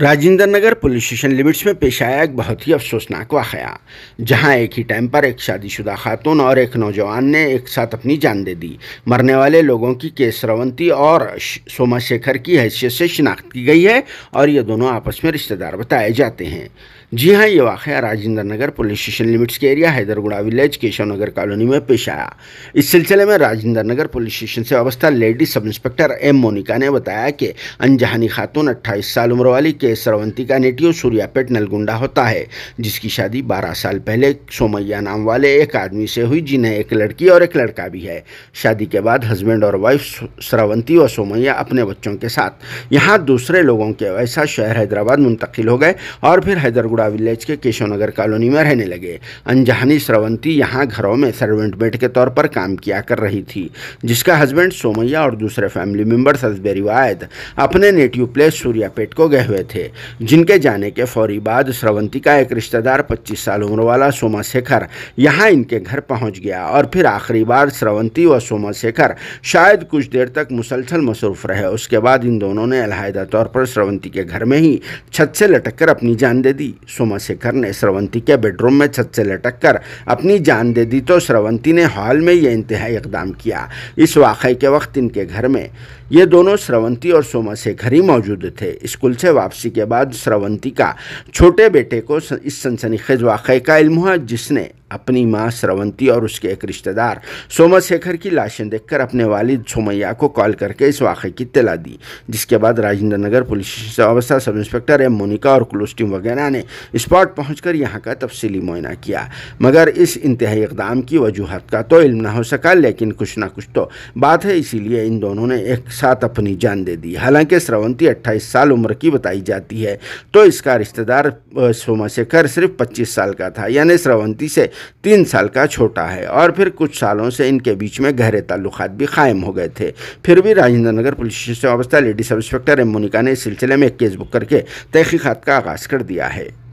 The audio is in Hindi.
Rajendra Nagar police station limits में पेश आया एक बहुत ही अफसोसनाक वाकया जहां एक ही टाइम पर एक शादीशुदा खातून और एक नौजवान ने एक साथ अपनी जान दे दी मरने वाले लोगों की केसरवंती और सोमा शेखर की हैसियत से शिनाख्त की गई है और ये दोनों आपस में रिश्तेदार बताए जाते हैं जी हाँ ये वाक़ Rajendra Nagar police station limits के area Hydarguda village Keshav Nagar colony में पेश आया इस सिलसिले में राजेंद्र नगर पुलिस स्टेशन से अवस्था lady sub inspector M Monika ने बताया कि अनजहानी खातून अट्ठाईस साल उम्र वाली के श्रवंती का नेटिव सूर्यापेट नलगुंडा होता है जिसकी शादी 12 साल पहले सोमैया नाम वाले एक आदमी से हुई जिन्हें एक लड़की और एक लड़का भी है शादी के बाद हस्बैंड और वाइफ श्रवंती और सोमैया अपने बच्चों के साथ यहाँ दूसरे लोगों के वैसा शहर हैदराबाद मुंतकिल हो गए और फिर हैदरगुड़ा विलेज के केशव नगर कॉलोनी में रहने लगे अनजहानी श्रवंती यहाँ घरों में सर्वेंट बेट के तौर पर काम किया कर रही थी जिसका हस्बैंड सोमैया और दूसरे फैमिली मेम्बर्स हजबेरी वायद अपने नेटिव प्लेस सूर्यापेट को गए हुए थे थे जिनके जाने के फौरी बाद श्रवंती का एक रिश्तेदार 25 साल उम्र वाला सोमाशेखर यहाँ इनके घर पहुँच गया और फिर आखिरी बार श्रवंती व सोमाशेखर शायद कुछ देर तक मुसलसल मसरूफ़ रहे उसके बाद इन दोनों ने अलहदा तौर पर श्रवंती के घर में ही छत से लटक कर अपनी जान दे दी सोमाशेखर ने श्रवंती के बेडरूम में छत से लटक कर अपनी जान दे दी तो श्रवंती ने हॉल में यह इंतहाई इकदाम किया इस वाक़े के वक्त इनके घर में ये दोनों श्रवंती और सोमाशेखर ही मौजूद थे स्कूल से वापसी वापसी के बाद श्रवंती का छोटे बेटे को इस सनसनीखेज वाकई का इल्म हुआ जिसने अपनी माँ श्रवंती और उसके एक रिश्तेदार सोमाशेखर की लाशें देखकर अपने वालिद सोमैया को कॉल करके इस वाक़े की तला दी जिसके बाद राजेंद्र नगर पुलिस अवस्था सब इंस्पेक्टर एम मोनिका और क्लोज टीम वगैरह ने स्पॉट पहुँच कर यहाँ का तफसली मुआयना किया मगर इस इंतहाई इकदाम की वजूहत का तो इल्म ना हो सका लेकिन कुछ ना कुछ तो बात है इसीलिए इन दोनों ने एक साथ अपनी जान दे दी हालांकि श्रवंती अट्ठाईस साल उम्र की बताई जाती है तो इसका रिश्तेदार सोमाशेखर सिर्फ पच्चीस साल का था यानी श्रवंती से तीन साल का छोटा है और फिर कुछ सालों से इनके बीच में गहरे ताल्लुकात भी कायम हो गए थे फिर भी राजेंद्र नगर पुलिस स्टेशन से वाबस्ता lady sub inspector M Monika ने इस सिलसिले में एक केस बुक करके तहकीकत का आगाज़ कर दिया है